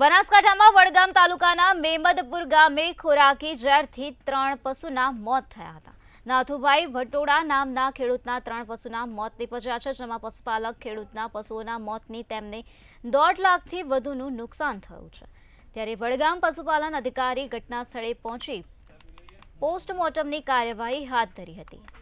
બનાસકાંઠામાં વડગામ તાલુકાના મેમદપુર ગામે ખોરાકી ઝેરથી ત્રણ પશુના મોત થયા હતા નાથુભાઈ ભટોડા નામના ખેડૂતના ત્રણ પશુના મોત નીપજ્યા છે જેમાં પશુપાલક ખેડૂતના પશુઓના મોતની તેમને દોઢ લાખથી વધુનું નુકસાન થયું છે ત્યારે વડગામ પશુપાલન અધિકારી ઘટના સ્થળે પહોંચી પોસ્ટમોર્ટમની કાર્યવાહી હાથ ધરી હતી ખાલી